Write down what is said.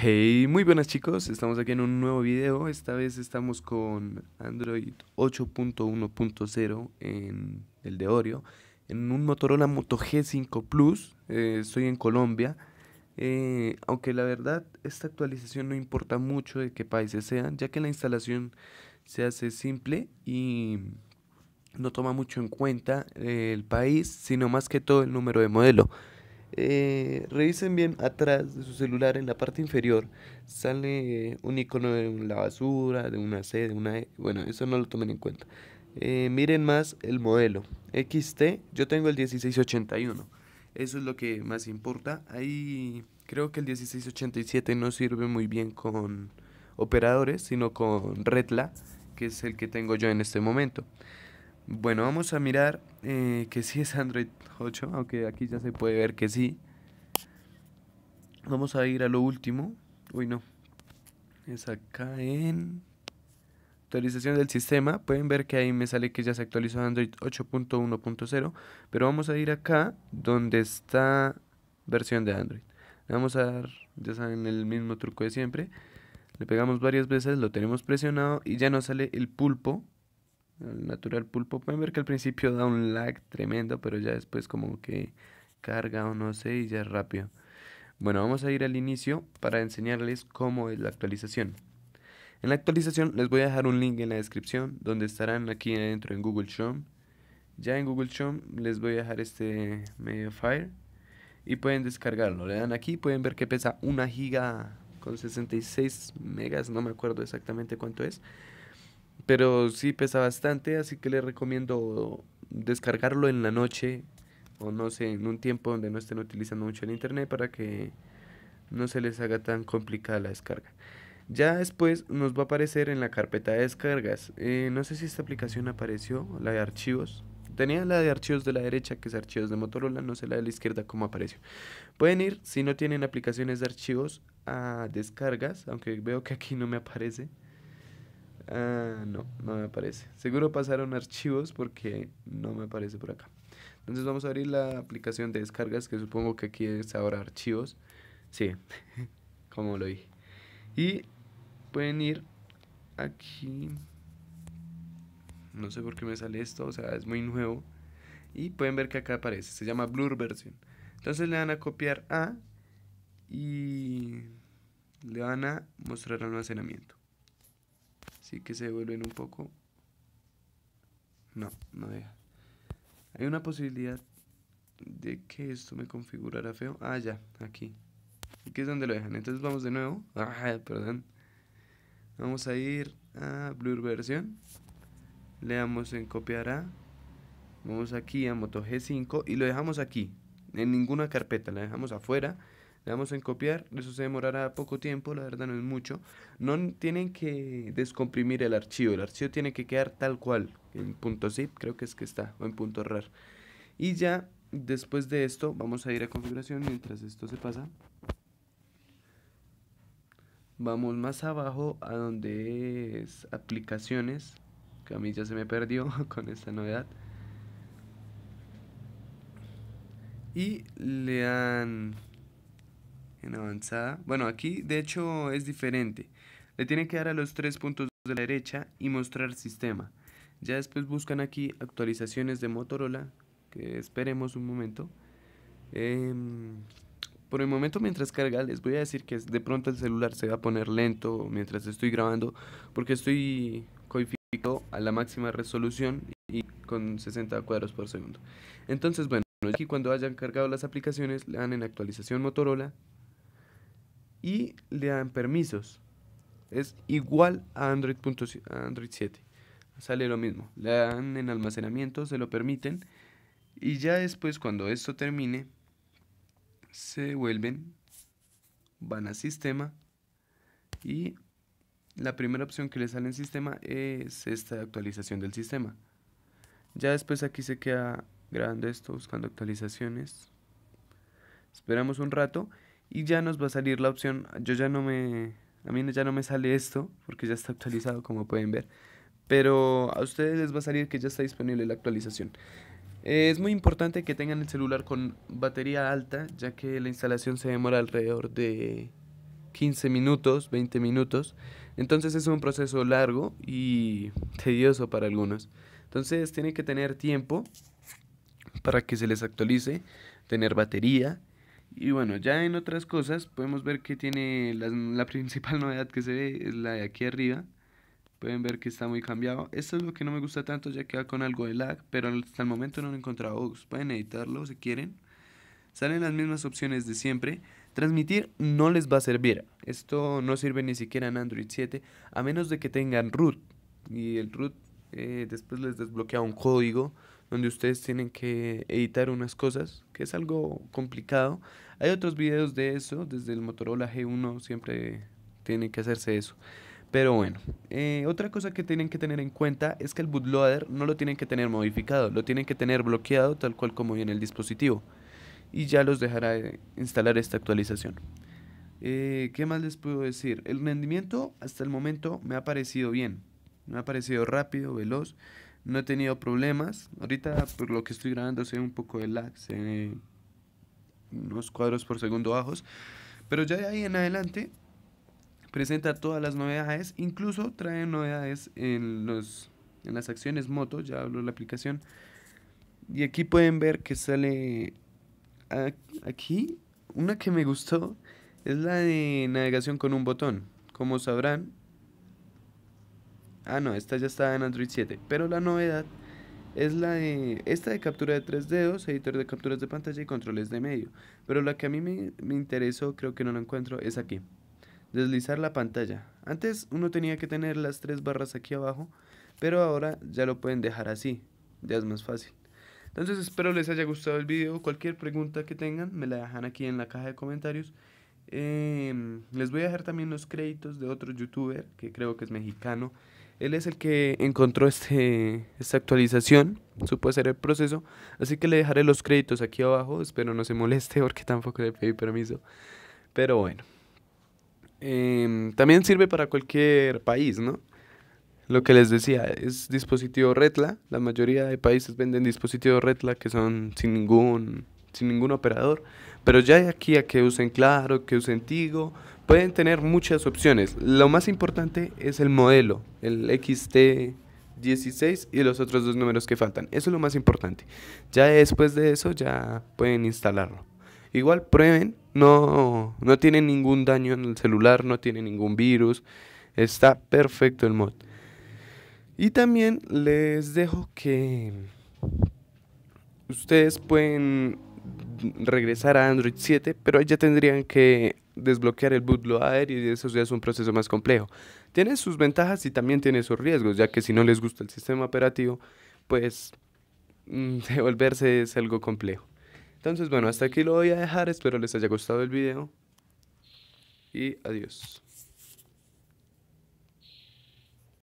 Hey, muy buenas chicos, estamos aquí en un nuevo video, esta vez estamos con Android 8.1.0 en el de Oreo, en un Motorola Moto G5 Plus, eh, estoy en Colombia, eh, aunque la verdad esta actualización no importa mucho de qué países sean, ya que la instalación se hace simple y no toma mucho en cuenta el país, sino más que todo el número de modelo. Eh, revisen bien atrás de su celular, en la parte inferior, sale un icono de la basura, de una C, de una E. Bueno, eso no lo tomen en cuenta. Eh, miren más el modelo. XT, yo tengo el 1681. Eso es lo que más importa. Ahí creo que el 1687 no sirve muy bien con operadores, sino con Retla, que es el que tengo yo en este momento. Bueno, vamos a mirar eh, que sí es Android 8, aunque aquí ya se puede ver que sí. Vamos a ir a lo último. Uy, no. Es acá en actualización del sistema. Pueden ver que ahí me sale que ya se actualizó Android 8.1.0. Pero vamos a ir acá donde está versión de Android. vamos a dar, ya saben, el mismo truco de siempre. Le pegamos varias veces, lo tenemos presionado y ya no sale el pulpo el natural pulpo, pueden ver que al principio da un lag tremendo, pero ya después como que carga o no sé y ya es rápido. Bueno, vamos a ir al inicio para enseñarles cómo es la actualización. En la actualización les voy a dejar un link en la descripción donde estarán aquí adentro en Google Chrome. Ya en Google Chrome les voy a dejar este Mediafire y pueden descargarlo. Le dan aquí, pueden ver que pesa una giga con 66 megas, no me acuerdo exactamente cuánto es. Pero sí pesa bastante, así que les recomiendo descargarlo en la noche o no sé, en un tiempo donde no estén utilizando mucho el internet para que no se les haga tan complicada la descarga. Ya después nos va a aparecer en la carpeta de descargas. Eh, no sé si esta aplicación apareció, la de archivos. Tenía la de archivos de la derecha, que es archivos de Motorola, no sé la de la izquierda cómo apareció. Pueden ir, si no tienen aplicaciones de archivos, a descargas, aunque veo que aquí no me aparece. Ah, no, no me aparece. Seguro pasaron archivos porque no me aparece por acá. Entonces vamos a abrir la aplicación de descargas, que supongo que aquí es ahora archivos. Sí, como lo dije. Y pueden ir aquí. No sé por qué me sale esto, o sea, es muy nuevo. Y pueden ver que acá aparece, se llama Blur Version. Entonces le van a copiar a y le van a mostrar almacenamiento. Así que se devuelven un poco. No, no deja. Hay una posibilidad de que esto me configurara feo. Ah, ya, aquí. Aquí es donde lo dejan. Entonces vamos de nuevo. Ah, perdón. Vamos a ir a Blur versión. Le damos en copiar a. Vamos aquí a Moto G5 y lo dejamos aquí. En ninguna carpeta, la dejamos afuera. Le damos en copiar, eso se demorará poco tiempo, la verdad no es mucho. No tienen que descomprimir el archivo, el archivo tiene que quedar tal cual, en punto .zip creo que es que está, o en punto .rar. Y ya después de esto vamos a ir a configuración mientras esto se pasa. Vamos más abajo a donde es aplicaciones, que a mí ya se me perdió con esta novedad. Y le dan en avanzada. Bueno, aquí de hecho es diferente. Le tienen que dar a los tres puntos de la derecha y mostrar sistema. Ya después buscan aquí actualizaciones de Motorola, que esperemos un momento. Em, por el momento mientras carga les voy a decir que de pronto el celular se va a poner lento mientras estoy grabando porque estoy codificado a la máxima resolución y con 60 cuadros por segundo. Entonces bueno, aquí cuando hayan cargado las aplicaciones le dan en actualización Motorola y le dan permisos. Es igual a Android, Android 7. Sale lo mismo. Le dan en almacenamiento, se lo permiten. Y ya después, cuando esto termine, se vuelven van a sistema y la primera opción que le sale en sistema es esta actualización del sistema. Ya después aquí se queda grabando esto, buscando actualizaciones. Esperamos un rato y ya nos va a salir la opción, yo ya no me, a mí ya no me sale esto porque ya está actualizado como pueden ver, pero a ustedes les va a salir que ya está disponible la actualización. Eh, es muy importante que tengan el celular con batería alta ya que la instalación se demora alrededor de 15 minutos, 20 minutos, entonces es un proceso largo y tedioso para algunos. Entonces tienen que tener tiempo para que se les actualice, tener batería y bueno, ya en otras cosas podemos ver que tiene la, la, principal novedad que se ve es la de aquí arriba. Pueden ver que está muy cambiado. Esto es lo que no me gusta tanto ya que va con algo de lag, pero hasta el momento no lo he encontrado Pueden editarlo si quieren. Salen las mismas opciones de siempre. Transmitir no les va a servir. Esto no sirve ni siquiera en Android 7 a menos de que tengan root. Y el root eh, después les desbloquea un código donde ustedes tienen que editar unas cosas, que es algo complicado, hay otros videos de eso, desde el Motorola G1 siempre tiene que hacerse eso. Pero bueno, eh, otra cosa que tienen que tener en cuenta es que el bootloader no lo tienen que tener modificado, lo tienen que tener bloqueado tal cual como viene el dispositivo. Y ya los dejará instalar esta actualización. Eh, ¿Qué más les puedo decir? El rendimiento hasta el momento me ha parecido bien. Me ha parecido rápido, veloz. No he tenido problemas. Ahorita por lo que estoy grabando se un poco de lag unos cuadros por segundo bajos. Pero ya de ahí en adelante presenta todas las novedades, incluso trae novedades en, los, en las acciones moto, ya hablo de la aplicación. Y aquí pueden ver que sale aquí una que me gustó es la de navegación con un botón. Como sabrán, ah no, esta ya está en Android 7, pero la novedad es la de, esta de captura de tres dedos, editor de capturas de pantalla y controles de medio. Pero la que a mí me, me interesó, creo que no la encuentro, es aquí. Deslizar la pantalla. Antes uno tenía que tener las tres barras aquí abajo, pero ahora ya lo pueden dejar así. Ya es más fácil. Entonces espero les haya gustado el video. Cualquier pregunta que tengan me la dejan aquí en la caja de comentarios. Em, les voy a dejar también los créditos de otro youtuber que creo que es mexicano. Él es el que encontró este, esta actualización, supo hacer el proceso, así que le dejaré los créditos aquí abajo, espero no se moleste porque tampoco le pedí permiso. Pero bueno, em, también sirve para cualquier país, ¿no? Lo que les decía, es dispositivo Retla, la mayoría de países venden dispositivos Retla que son sin ningún, sin ningún operador, pero ya hay aquí a que usen Claro, que usen Tigo, pueden tener muchas opciones. Lo más importante es el modelo, el XT16 y los otros dos números que faltan. Eso es lo más importante. Ya después de eso ya pueden instalarlo. Igual prueben, no, no tiene ningún daño en el celular, no tiene ningún virus. Está perfecto el mod. Y también les dejo que ustedes pueden regresar a Android 7, pero ya tendrían que desbloquear el bootloader y eso ya es un proceso más complejo. Tiene sus ventajas y también tiene sus riesgos, ya que si no les gusta el sistema operativo, pues mm, devolverse es algo complejo. Entonces, bueno, hasta aquí lo voy a dejar. Espero les haya gustado el video. Y adiós.